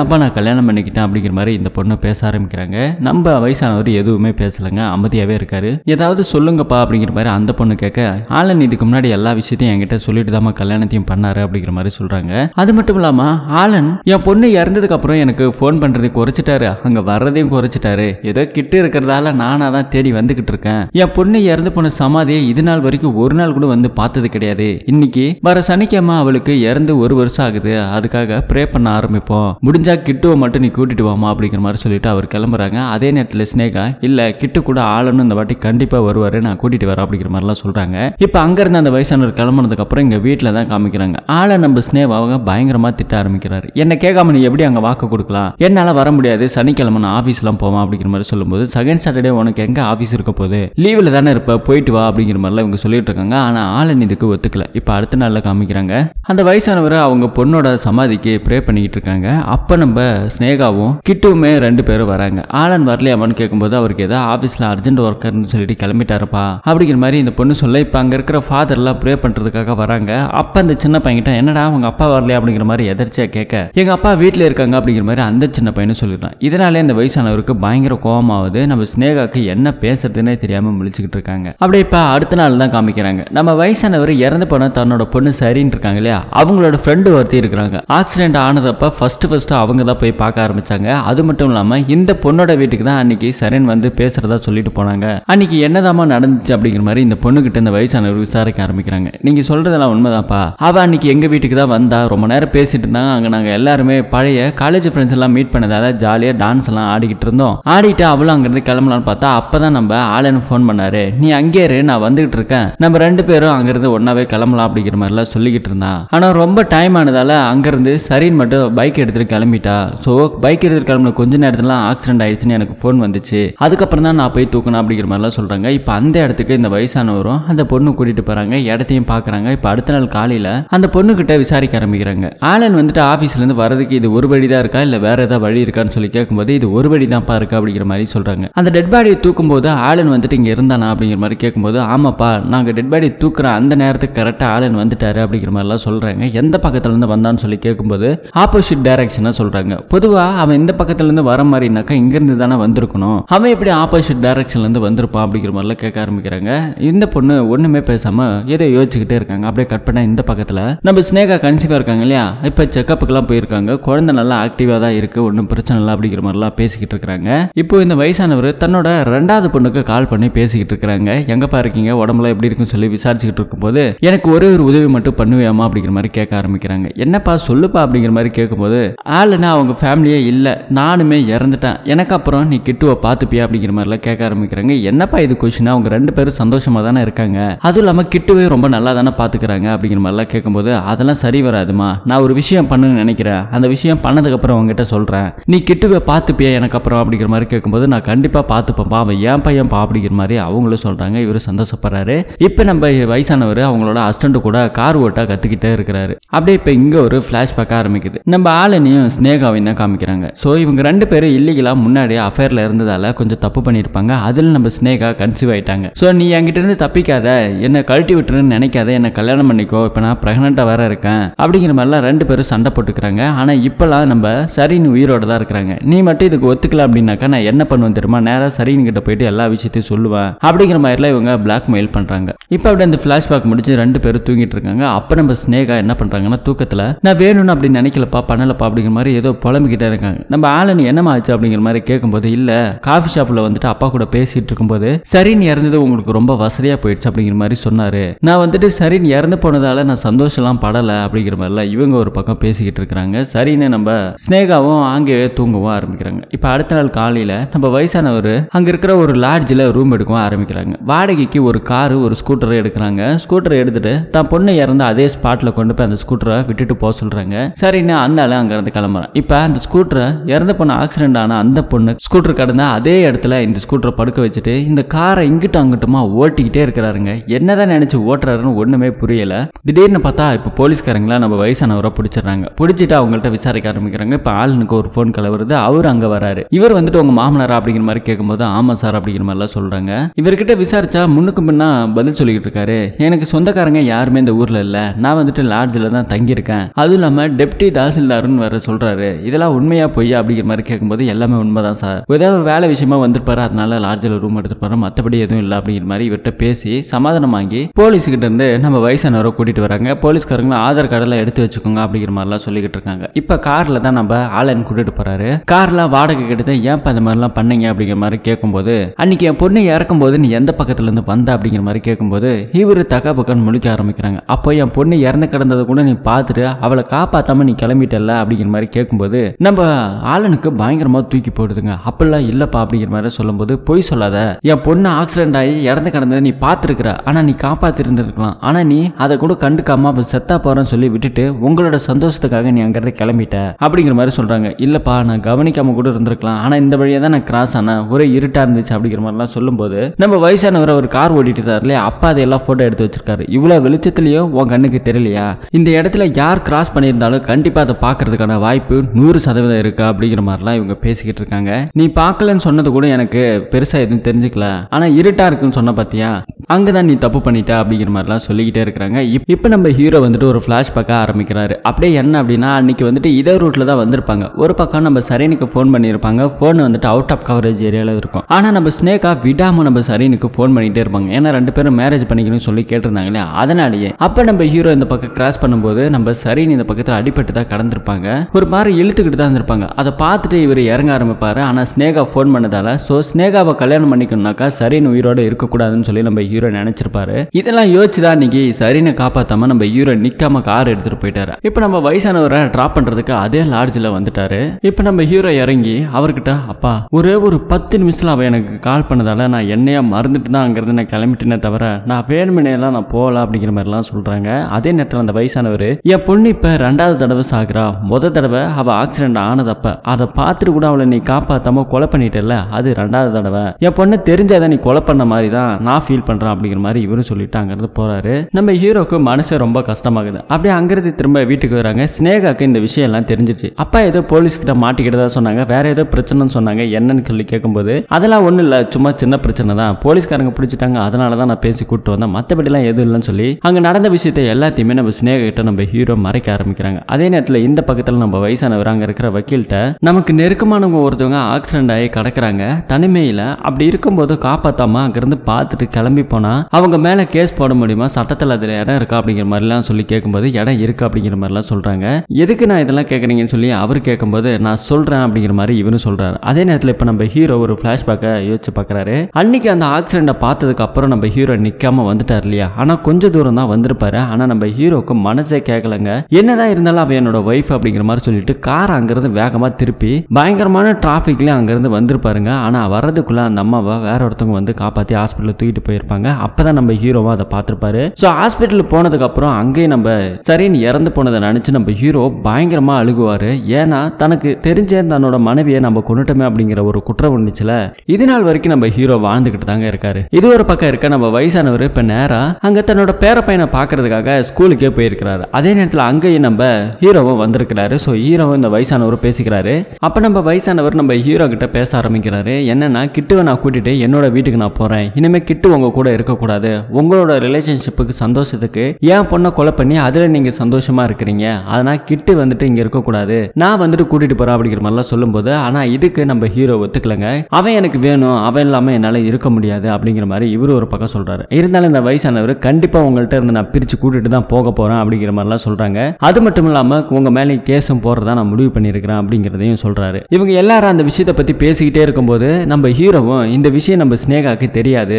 அப்பா நான் கல்யாணம் பண்ணிக்கிட்டேன் அப்படிங்கிற மாதிரி இந்த பொண்ணு பேச ஆரம்பிக்கிறாங்க நம்ம வயசானவர் எதுவுமே பேசலைங்க அமைதியாகவே இருக்காரு ஏதாவது சொல்லுங்கப்பா அப்படிங்கிற மாதிரி அந்த பொண்ணு கேட்க ஆலன் இதுக்கு முன்னாடி எல்லா விஷயத்தையும் என்கிட்ட சொல்லிட்டு தாமா கல்யாணத்தையும் பண்ணாரு அப்படிங்கிற மாதிரி சொல்றாங்க அது மட்டும் இல்லாம ஆலன் என் பொண்ணு இறந்ததுக்கு அப்புறம் எனக்கு ஃபோன் பண்றதை குறைச்சிட்டாரு அங்க வர்றதையும் குறைச்சிட்டாரு ஏதோ கிட்ட இருக்கிறதால நானா தான் தேடி வந்துகிட்டு இருக்கேன் என் பொண்ணு இறந்து போன சமாதி அம்மாவையே இது நாள் வரைக்கும் ஒரு நாள் கூட வந்து பார்த்தது கிடையாது இன்னைக்கு வர சனிக்கிழமை அவளுக்கு இறந்து ஒரு வருஷம் ஆகுது அதுக்காக ப்ரே பண்ண ஆரம்பிப்போம் முடிஞ்சா கிட்டுவ மட்டும் நீ கூட்டிட்டு வாமா அப்படிங்கிற மாதிரி சொல்லிட்டு அவர் கிளம்புறாங்க அதே நேரத்தில் ஸ்னேகா இல்ல கிட்டு கூட ஆளுன்னு இந்த வாட்டி கண்டிப்பா வருவாரு நான் கூட்டிட்டு வரேன் அப்படிங்கிற மாதிரிலாம் சொல்றாங்க அங்க அங்கிருந்து அந்த வயசானவர் கிளம்புனதுக்கு அப்புறம் இங்க வீட்டுல தான் காமிக்கிறாங்க ஆளை நம்ம ஸ்னேவ் அவங்க பயங்கரமா திட்ட ஆரம்பிக்கிறாரு என்ன கேட்காம நீ எப்படி அங்க வாக்கு கொடுக்கலாம் என்னால வர முடியாது சனிக்கிழமை நான் எல்லாம் போவான் அப்படிங்கிற மாதிரி சொல்லும்போது செகண்ட் சாட்டர்டே உனக்கு எங்க ஆஃபீஸ் இருக்க போகுது லீவ்ல தானே இருப்ப போயிட்டு வா அப்படிங்கிற அப்படிங்கிற மாதிரிலாம் இவங்க சொல்லிட்டு இருக்காங்க ஆனால் ஆலன் இதுக்கு ஒத்துக்கல இப்போ அடுத்த நாளில் காமிக்கிறாங்க அந்த வயசானவர் அவங்க பொண்ணோட சமாதிக்கு ப்ரே பண்ணிக்கிட்டு இருக்காங்க அப்போ நம்ம ஸ்னேகாவும் கிட்டுவுமே ரெண்டு பேரும் வராங்க ஆலன் வரலையாமான்னு கேட்கும்போது அவருக்கு ஏதோ ஆஃபீஸில் அர்ஜென்ட் ஒர்க்கர்னு சொல்லிட்டு கிளம்பிட்டாருப்பா அப்படிங்கிற மாதிரி இந்த பொண்ணு சொல்ல இப்போ அங்கே இருக்கிற ஃபாதர்லாம் ப்ரே பண்ணுறதுக்காக வராங்க அப்போ அந்த சின்ன பையன்கிட்ட என்னடா அவங்க அப்பா வரலையா அப்படிங்கிற மாதிரி எதர்ச்சியாக கேட்க எங்கள் அப்பா வீட்டில் இருக்காங்க அப்படிங்கிற மாதிரி அந்த சின்ன பையனும் சொல்லிடுறான் இதனாலே இந்த வயசானவருக்கு பயங்கர கோபமாவது நம்ம ஸ்னேகாக்கு என்ன பேசுறதுன்னே தெரியாமல் முழிச்சுக்கிட்டு இருக்காங்க அப்படியே இப்போ அடுத்த நாள் தான் காமிக்கிறாங்க நம்ம வயசானவர் இறந்து போன தன்னோட பொண்ணு சரின்னு இருக்காங்க இல்லையா அவங்களோட ஃப்ரெண்டு ஒருத்தி இருக்கிறாங்க ஆக்சிடென்ட் ஆனதப்ப ஃபர்ஸ்ட் ஃபர்ஸ்ட் அவங்க தான் போய் பார்க்க ஆரம்பிச்சாங்க அது மட்டும் இல்லாமல் இந்த பொண்ணோட வீட்டுக்கு தான் அன்னைக்கு சரண் வந்து பேசுறதா சொல்லிட்டு போனாங்க அன்னைக்கு என்னதாமா நடந்துச்சு அப்படிங்கிற மாதிரி இந்த பொண்ணுகிட்ட இந்த வயசானவர் விசாரிக்க ஆரம்பிக்கிறாங்க நீங்க சொல்றதெல்லாம் உண்மைதான்ப்பா அவ அன்னைக்கு எங்க வீட்டுக்கு தான் வந்தா ரொம்ப நேரம் பேசிட்டு இருந்தாங்க அங்க நாங்க எல்லாருமே பழைய காலேஜ் ஃப்ரெண்ட்ஸ் எல்லாம் மீட் பண்ணதால ஜாலியா டான்ஸ் எல்லாம் ஆடிக்கிட்டு இருந்தோம் ஆடிட்டு அவளும் அங்கிருந்து கிளம்பலான்னு பார்த்தா அப்பதான் நம்ம ஆளுன்னு ஃபோன் பண்ணாரு நீ அங்கே நான் வந்துகிட்டு இருக்கேன் நம்ம ரெண்டு பேரும் அங்கிருந்து ஒன்னாவே கிளம்பலாம் அப்படிங்கிற மாதிரிலாம் சொல்லிக்கிட்டு இருந்தான் ஆனால் ரொம்ப டைம் ஆனதால அங்கிருந்து சரின்னு மட்டும் பைக் எடுத்துட்டு கிளம்பிட்டா ஸோ பைக் எடுத்துட்டு கிளம்புன கொஞ்ச நேரத்துல ஆக்சிடென்ட் ஆயிடுச்சுன்னு எனக்கு ஃபோன் வந்துச்சு அதுக்கப்புறம் தான் நான் போய் தூக்கணும் அப்படிங்கிற மாதிரிலாம் சொல்றாங்க இப்போ அந்த இடத்துக்கு இந்த வயசானவரும் அந்த பொண்ணு கூட்டிட்டு போறாங்க இடத்தையும் பாக்குறாங்க இப்போ அடுத்த நாள் காலையில அந்த கிட்ட விசாரிக்க ஆரம்பிக்கிறாங்க ஆலன் வந்துட்டு ஆஃபீஸ்ல இருந்து வரதுக்கு இது ஒரு வழி தான் இருக்கா இல்லை வேற ஏதாவது வழி இருக்கான்னு சொல்லி கேட்கும்போது இது ஒரு வழி தான்ப்பா இருக்கா அப்படிங்கிற மாதிரி சொல்றாங்க அந்த டெட் பாடியை தூக்கும் போது ஆலன் வந்துட்டு இங்க இருந்தானா அப்படிங்கிற மாதிரி கேட்கும்போது ஆமா ஆமாப்பா நாங்கள் டெட் பாடி தூக்குற அந்த நேரத்துக்கு கரெக்டாக ஆலன் வந்துட்டாரு அப்படிங்கிற மாதிரிலாம் சொல்கிறாங்க எந்த பக்கத்துலேருந்து வந்தான்னு சொல்லி கேட்கும்போது ஆப்போசிட் டைரக்ஷனாக சொல்கிறாங்க பொதுவாக அவன் இந்த பக்கத்துலேருந்து வர மாதிரினாக்கா இங்கேருந்து தானே வந்திருக்கணும் அவன் எப்படி ஆப்போசிட் டைரக்ஷன்லேருந்து வந்திருப்பான் அப்படிங்கிற மாதிரிலாம் கேட்க ஆரம்பிக்கிறாங்க இந்த பொண்ணு ஒன்றுமே பேசாமல் ஏதோ யோசிச்சுக்கிட்டே இருக்காங்க அப்படியே கட் பண்ணால் இந்த பக்கத்தில் நம்ம ஸ்னேகா கன்சீவாக இருக்காங்க இல்லையா இப்போ செக்கப்புக்கெல்லாம் போயிருக்காங்க குழந்தை நல்லா ஆக்டிவாக தான் இருக்குது ஒன்றும் பிரச்சனை இல்லை அப்படிங்கிற மாதிரிலாம் பேசிக்கிட்டு இருக்கிறாங்க இப்போ இந்த வயசானவர் தன்னோட ரெண்டாவது பொண்ணுக்கு கால் பண்ணி பேசிக்கிட்டு இருக்கிறாங்க எங்கப்பா இருக்கீங்க இருக்கீங்க உடம்புலாம் எப்படி இருக்குன்னு சொல்லி விசாரிச்சுக்கிட்டு இருக்கும்போது எனக்கு ஒரே ஒரு உதவி மட்டும் பண்ணுவேமா அப்படிங்கிற மாதிரி கேட்க ஆரம்பிக்கிறாங்க என்னப்பா சொல்லுப்பா அப்படிங்கிற மாதிரி கேட்கும்போது ஆளுனா அவங்க ஃபேமிலியே இல்லை நானுமே இறந்துட்டேன் எனக்கு அப்புறம் நீ கிட்டுவை பார்த்துப்பியா அப்படிங்கிற மாதிரிலாம் கேட்க ஆரம்பிக்கிறாங்க என்னப்பா இது கொஷினா அவங்க ரெண்டு பேரும் சந்தோஷமாக தானே இருக்காங்க அதுவும் இல்லாமல் கிட்டுவே ரொம்ப நல்லா தானே பார்த்துக்கிறாங்க அப்படிங்கிற மாதிரிலாம் கேட்கும்போது அதெல்லாம் சரி வராதுமா நான் ஒரு விஷயம் பண்ணுன்னு நினைக்கிறேன் அந்த விஷயம் பண்ணதுக்கப்புறம் அவங்ககிட்ட சொல்கிறேன் நீ கிட்டுவை பார்த்துப்பியா எனக்கு அப்புறம் அப்படிங்கிற மாதிரி கேட்கும்போது நான் கண்டிப்பாக பார்த்துப்பேன்ப்பா அவன் ஏன் பையன்ப்பா அப்படிங்கிற மாதிரி அவங்களும் சொல்கிறாங்க இவர் சந்தோஷம் ஆசைப்படுறாரு இப்போ நம்ம வயசானவர் அவங்களோட அஸ்டண்ட் கூட கார் ஓட்டா கத்துக்கிட்டே இருக்கிறாரு அப்படியே இப்போ இங்க ஒரு ஃப்ளாஷ்பேக் ஆரம்பிக்குது நம்ம ஆளனையும் ஸ்னேகாவையும் தான் காமிக்கிறாங்க ஸோ இவங்க ரெண்டு பேரும் இல்லீகலா முன்னாடி அஃபேர்ல இருந்ததால கொஞ்சம் தப்பு பண்ணியிருப்பாங்க அதில் நம்ம ஸ்னேகா கன்சீவ் ஆயிட்டாங்க ஸோ நீ என்கிட்ட இருந்து தப்பிக்காத என்னை கழட்டி விட்டுருன்னு நினைக்காத என்னை கல்யாணம் பண்ணிக்கோ இப்போ நான் பிரெக்னண்டா வேற இருக்கேன் அப்படிங்கிற மாதிரிலாம் ரெண்டு பேரும் சண்டை போட்டுக்கிறாங்க ஆனா இப்பெல்லாம் நம்ம சரின்னு உயிரோட தான் இருக்கிறாங்க நீ மட்டும் இதுக்கு ஒத்துக்கல அப்படின்னாக்கா நான் என்ன பண்ணுவேன் தெரியுமா நேராக சரின்னு கிட்ட போயிட்டு எல்லா விஷயத்தையும் சொல்லுவேன் அப்படிங்கிற மாதிரிலாம் இவங்க பிளாக் பிளாக் மெயில் பண்ணுறாங்க இப்போ அப்படி அந்த ஃப்ளாஷ்பேக் முடிச்சு ரெண்டு பேரும் தூங்கிட்டு இருக்காங்க அப்ப நம்ம ஸ்னேகா என்ன பண்றாங்கன்னா தூக்கத்துல நான் வேணும்னு அப்படி நினைக்கலப்பா பண்ணலப்பா அப்படிங்கிற மாதிரி ஏதோ புலம்பிக்கிட்டே இருக்காங்க நம்ம ஆலன் என்னமா ஆச்சு அப்படிங்கிற மாதிரி கேட்கும்போது இல்ல காஃபி ஷாப்ல வந்துட்டு அப்பா கூட பேசிட்டு இருக்கும்போது சரின்னு இறந்தது உங்களுக்கு ரொம்ப வசதியா போயிடுச்சு அப்படிங்கிற மாதிரி சொன்னாரு நான் வந்துட்டு சரின்னு இறந்து போனதால நான் சந்தோஷம்லாம் படல அப்படிங்கிற மாதிரிலாம் இவங்க ஒரு பக்கம் பேசிக்கிட்டு இருக்கிறாங்க சரின்னு நம்ம ஸ்னேகாவும் அங்கேயே தூங்கவும் ஆரம்பிக்கிறாங்க இப்போ அடுத்த நாள் காலையில நம்ம வயசானவர் அங்க இருக்கிற ஒரு லாட்ஜில் ரூம் எடுக்கவும் ஆரம்பிக்கிறாங்க வாடகைக்கு ஒரு காரு ஒரு ஸ்கூட்டரை எடுக்கிறாங்க ஸ்கூட்டரை எடுத்துட்டு தான் பொண்ணு இறந்து அதே ஸ்பாட்டில் கொண்டு போய் அந்த ஸ்கூட்டரை விட்டுட்டு போக சொல்றாங்க சரின்னு அந்த அங்க இருந்து கிளம்புறான் இப்போ அந்த ஸ்கூட்டரை இறந்த பொண்ணு ஆக்சிடென்ட் ஆன அந்த பொண்ணு ஸ்கூட்டர் கடந்த அதே இடத்துல இந்த ஸ்கூட்டரை படுக்க வச்சுட்டு இந்த காரை இங்கிட்டும் அங்கிட்டுமா ஓட்டிக்கிட்டே இருக்கிறாருங்க என்னதான் நினைச்சு ஓட்டுறாருன்னு ஒண்ணுமே புரியல திடீர்னு பார்த்தா இப்போ போலீஸ்காரங்களா நம்ம வயசானவரை பிடிச்சிடுறாங்க பிடிச்சிட்டு அவங்கள்ட்ட விசாரிக்க ஆரம்பிக்கிறாங்க இப்போ ஆளுனுக்கு ஒரு ஃபோன் கால் வருது அவர் அங்கே வராரு இவர் வந்துட்டு உங்க மாமனாரா அப்படிங்கிற மாதிரி கேட்கும்போது ஆமா சார் அப்படிங்கிற மாதிரிலாம் சொல்கிறாங்க இவர்கிட்ட விசாரிச்சா முன்னுக்கு முன்னுக்கு முன்னா பதில் சொல்லிக்கிட்டு இருக்காரு எனக்கு சொந்தக்காரங்க யாருமே இந்த ஊரில் இல்லை நான் வந்துட்டு லாட்ஜில் தான் தங்கியிருக்கேன் அதுவும் இல்லாமல் டெப்டி தாசில்தாருன்னு வர சொல்றாரு இதெல்லாம் உண்மையா பொய்யா அப்படிங்கிற மாதிரி கேட்கும்போது எல்லாமே உண்மை தான் சார் ஏதாவது வேலை விஷயமா வந்திருப்பாரு அதனால லாட்ஜில் ரூம் எடுத்துருப்பாரு மற்றபடி எதுவும் இல்லை அப்படிங்கிற மாதிரி இவர்கிட்ட பேசி சமாதானம் வாங்கி போலீஸ்கிட்ட இருந்து நம்ம வயசானவரை கூட்டிட்டு வராங்க போலீஸ்காரங்களும் ஆதார் கார்டெல்லாம் எடுத்து வச்சுக்கோங்க அப்படிங்கிற மாதிரிலாம் சொல்லிக்கிட்டு இருக்காங்க இப்போ காரில் தான் நம்ம ஆலன் கூட்டிகிட்டு போறாரு கார்லாம் வாடகை கிட்ட ஏன் அந்த மாதிரிலாம் பண்ணீங்க அப்படிங்கிற மாதிரி கேட்கும்போது அன்னைக்கு என் பொண்ணு இறக்கும்போது நீ எந்த பக்கத்துலேருந்து வந்த வந்த அப்படிங்கிற மாதிரி கேட்கும்போது இவர் தக்க பக்கம் முழிக்க ஆரம்பிக்கிறாங்க அப்போ என் பொண்ணு இறந்து கிடந்ததை கூட நீ பார்த்துட்டு அவளை காப்பாற்றாம நீ கிளம்பிட்டல அப்படிங்கிற மாதிரி கேட்கும்போது நம்ம ஆளனுக்கு பயங்கரமாக தூக்கி போடுதுங்க அப்படிலாம் இல்லைப்பா அப்படிங்கிற மாதிரி சொல்லும்போது பொய் சொல்லாத என் பொண்ணு ஆக்சிடென்ட் ஆகி இறந்து கிடந்ததை நீ பார்த்துருக்குற ஆனால் நீ காப்பாற்றிருந்துருக்கலாம் ஆனால் நீ அதை கூட கண்டுக்காம அவள் செத்தா போகிறேன்னு சொல்லி விட்டுட்டு உங்களோட சந்தோஷத்துக்காக நீ அங்கேருந்து கிளம்பிட்ட அப்படிங்கிற மாதிரி சொல்கிறாங்க இல்லைப்பா நான் கவனிக்காம கூட இருந்திருக்கலாம் ஆனால் இந்த வழியாக தான் நான் கிராஸ் ஆனேன் ஒரே இருட்டாக இருந்துச்சு அப்படிங்கிற மாதிரிலாம் சொல்லும்போது நம்ம வயசானவர் ஒரு கார் ஓடிட்டு இல்லையா அப்பா அதை எல்லாம் ஃபோட்டோ எடுத்து வச்சிருக்காரு இவ்வளோ வெளிச்சத்துலேயும் உன் கண்ணுக்கு தெரியலையா இந்த இடத்துல யார் கிராஸ் பண்ணியிருந்தாலும் கண்டிப்பாக அதை பார்க்கறதுக்கான வாய்ப்பு நூறு சதவீதம் இருக்கா அப்படிங்கிற மாதிரிலாம் இவங்க பேசிக்கிட்டு இருக்காங்க நீ பார்க்கலன்னு சொன்னது கூட எனக்கு பெருசாக எதுவும் தெரிஞ்சுக்கல ஆனால் இருட்டாக இருக்குன்னு சொன்ன பார்த்தியா அங்கே தான் நீ தப்பு பண்ணிட்ட அப்படிங்கிற மாதிரிலாம் சொல்லிக்கிட்டே இருக்கிறாங்க இப்போ நம்ம ஹீரோ வந்துட்டு ஒரு ஃப்ளாஷ் பேக்காக ஆரம்பிக்கிறாரு அப்படியே என்ன அப்படின்னா அன்னைக்கு வந்துட்டு இதே ரூட்டில் தான் வந்திருப்பாங்க ஒரு பக்கம் நம்ம சரீனுக்கு ஃபோன் பண்ணியிருப்பாங்க ஃபோன் வந்துட்டு அவுட் ஆஃப் கவரேஜ் ஏரியாவில் இருக்கும் ஆனால் நம்ம ஸ்னேக்காக விடாமல் நம்ம சரீனுக்கு ஃபோன் பண்ணிகிட்டே இருப்பாங்க ஏன்னா ரெண்டு பேரும் மேரேஜ் பண்ணிக்கணும்னு சொல்லி கேட்டிருந்தாங்களே அதனாலேயே அப்போ நம்ம ஹீரோ இந்த பக்கம் கிராஸ் பண்ணும்போது நம்ம சரின்னு இந்த பக்கத்தில் அடிபட்டு தான் கடந்திருப்பாங்க ஒரு மாதிரி இழுத்துக்கிட்டு தான் இருந்திருப்பாங்க அதை பார்த்துட்டு இவர் இறங்க ஆரம்பிப்பார் ஆனால் ஸ்னேகா ஃபோன் பண்ணதால ஸோ ஸ்னேகாவை கல்யாணம் பண்ணிக்கணும்னாக்கா சரின்னு உயிரோட இருக்கக்கூடாதுன்னு சொல்லி நம்ம ஹீரோ நினைச்சிருப்பாரு இதெல்லாம் யோசிச்சுதான் இன்னைக்கு சரீனை காப்பாத்தாம நம்ம ஹீரோ நிக்காம கார் எடுத்துட்டு போயிட்டாரு இப்போ நம்ம வயசானவரை டிராப் பண்றதுக்கு அதே லாட்ஜில் வந்துட்டாரு இப்போ நம்ம ஹீரோ இறங்கி அவர்கிட்ட அப்பா ஒரே ஒரு பத்து நிமிஷத்தில் அவ எனக்கு கால் பண்ணதால நான் என்னையா மறந்துட்டு தான் அங்கிருந்து கிளம்பிட்டேனே தவிர நான் வேணுமனேலாம் நான் போகலாம் அப்படிங்கிற மாதிரிலாம் சொல்கிறாங்க அதே நேரத்தில் அந்த வயசானவர் என் பொண்ணு இப்போ ரெண்டாவது தடவை சாகுறா முத தடவை அவள் ஆக்சிடென்ட் ஆனதப்ப அதை பார்த்துட்டு கூட அவளை நீ காப்பாற்றாம கொலை பண்ணிட்டல அது ரெண்டாவது தடவை என் பொண்ணு தெரிஞ்சாதான் நீ கொலை பண்ண மாதிரி தான் நான் ஃபீல் பண்ணுறேன் அப்படிங்கிற மாதிரி இவரும் சொல்லிட்டு அங்கேருந்து போகிறாரு நம்ம ஹீரோக்கு மனசு ரொம்ப கஷ்டமாகுது அப்படியே அங்கிருந்து திரும்ப வீட்டுக்கு வராங்க ஸ்னேகாக்கு இந்த விஷயம் எல்லாம் தெரிஞ்சிச்சு அப்பா ஏதோ போலீஸ்கிட்ட மாட்டிக்கிட்டதா சொன்னாங்க வேற ஏதோ பிரச்சனைன்னு சொன்னாங்க என்னன்னு சொல்லி கேட்கும்போது அதெல்லாம் ஒன்றும் இல்லை சும்மா சின்ன பிரச்சனை தான் போலீஸ்காரங்க பிடிச்சிட்டாங்க அதனால தான் நான் பேசி கூப்பிட்டு வந்தேன் மற்றபடிலாம் எதுவும் இல்லைன்னு சொல்லி அங்கே நடந்த விஷயத்தை எல்லாத்தையுமே நம்ம ஸ்னேகிட்ட நம்ம ஹீரோ மறைக்க ஆரம்பிக்கிறாங்க அதே நேரத்தில் இந்த பக்கத்தில் நம்ம வயசானவர் அங்கே இருக்கிற வக்கீல்கிட்ட நமக்கு நெருக்கமானவங்க ஒருத்தவங்க ஆக்சிடென்ட் ஆகி கிடக்குறாங்க தனிமையில் அப்படி இருக்கும்போது காப்பாற்றாம அங்கேருந்து பார்த்துட்டு கிளம்பி போனால் அவங்க மேலே கேஸ் போட முடியுமா சட்டத்தில் அதில் இடம் இருக்கா அப்படிங்கிற மாதிரிலாம் சொல்லி கேட்கும்போது இடம் இருக்குது அப்படிங்கிற மாதிரிலாம் சொல்கிறாங்க எதுக்கு நான் இதெல்லாம் கேட்குறீங்கன்னு சொல்லி அவர் கேட்கும்போது நான் சொல்கிறேன் அப்படிங்கிற மாதிரி இவரும் சொல்கிறாரு அதே நேரத்தில் இப்போ நம்ம ஹீரோ ஒரு ஃப்ளாஷ்பேக்கை யோசிச்சு பார்க்குறாரு அன்னைக்கு அந்த ஆக்சிடென்ட்டை பார்த்ததுக்கு அப்புறம் நம்ம ஹீரோ நிற்காம வந்துட்டார் இல்லையா ஆனால் கொஞ்ச தூரம் தான் வந்திருப்பாரு ஆனா நம்ம ஹீரோக்கு மனசே கேட்கலங்க என்னதான் இருந்தாலும் அவன் என்னோட ஒய்ஃப் அப்படிங்கிற மாதிரி சொல்லிட்டு கார் அங்கிருந்து வேகமா திருப்பி பயங்கரமான டிராஃபிக்லேயும் அங்கிருந்து வந்திருப்பாருங்க ஆனா வர்றதுக்குள்ள அந்த அம்மாவை வேற ஒருத்தவங்க வந்து காப்பாற்றி ஹாஸ்பிட்டல் தூக்கிட்டு போயிருப்பாங்க அப்பதான் நம்ம ஹீரோவாக அதை பார்த்துருப்பாரு ஸோ ஹாஸ்பிட்டல் போனதுக்கப்புறம் அங்கேயே நம்ம சரின்னு இறந்து போனதை நினைச்சு நம்ம ஹீரோ பயங்கரமா அழுகுவாரு ஏன்னா தனக்கு தெரிஞ்ச தன்னோட மனைவியை நம்ம கொண்டுட்டோமே அப்படிங்கிற ஒரு குற்றம் இருந்துச்சுல இது நாள் வரைக்கும் நம்ம ஹீரோ வாழ்ந்துகிட்டு தாங்க இருக்காரு இது ஒரு பக்கம் பக்கம் இருக்க நம்ம வயசானவர் இப்போ நேரம் அங்க தன்னோட பேர பையனை பார்க்கறதுக்காக ஸ்கூலுக்கே போயிருக்கிறாரு அதே நேரத்துல அங்கேயும் நம்ம ஹீரோவும் வந்திருக்கிறாரு சோ ஹீரோவும் இந்த வயசானவர் பேசிக்கிறாரு அப்ப நம்ம வயசானவர் நம்ம ஹீரோ கிட்ட பேச ஆரம்பிக்கிறாரு என்னன்னா கிட்டுவை நான் கூட்டிட்டு என்னோட வீட்டுக்கு நான் போறேன் இனிமே கிட்டு உங்க கூட இருக்கக்கூடாது உங்களோட ரிலேஷன்ஷிப்புக்கு சந்தோஷத்துக்கு என் பொண்ணை கொலை பண்ணி அதுல நீங்க சந்தோஷமா இருக்கிறீங்க அதனா கிட்டு வந்துட்டு இங்க இருக்கக்கூடாது நான் வந்துட்டு கூட்டிட்டு போறேன் அப்படிங்கிற மாதிரிலாம் போது ஆனா இதுக்கு நம்ம ஹீரோ ஒத்துக்கலங்க அவன் எனக்கு வேணும் அவன் இல்லாம என்னால இருக்க முடியாது அப்படிங்கிற மாதிரி இவர் இவர் ஒரு பக்கம் சொல்றாரு இருந்தாலும் இந்த வயசானவர் கண்டிப்பா உங்கள்கிட்ட இருந்து நான் பிரிச்சு கூட்டிட்டு தான் போக போறேன் அப்படிங்கிற மாதிரி எல்லாம் சொல்றாங்க அது மட்டும் இல்லாம உங்க மேல கேஸும் போறதா நான் முடிவு பண்ணிருக்கிறேன் அப்படிங்கிறதையும் சொல்றாரு இவங்க எல்லாரும் அந்த விஷயத்தை பத்தி பேசிக்கிட்டே இருக்கும்போது நம்ம ஹீரோவும் இந்த விஷயம் நம்ம ஸ்னேகாக்கு தெரியாது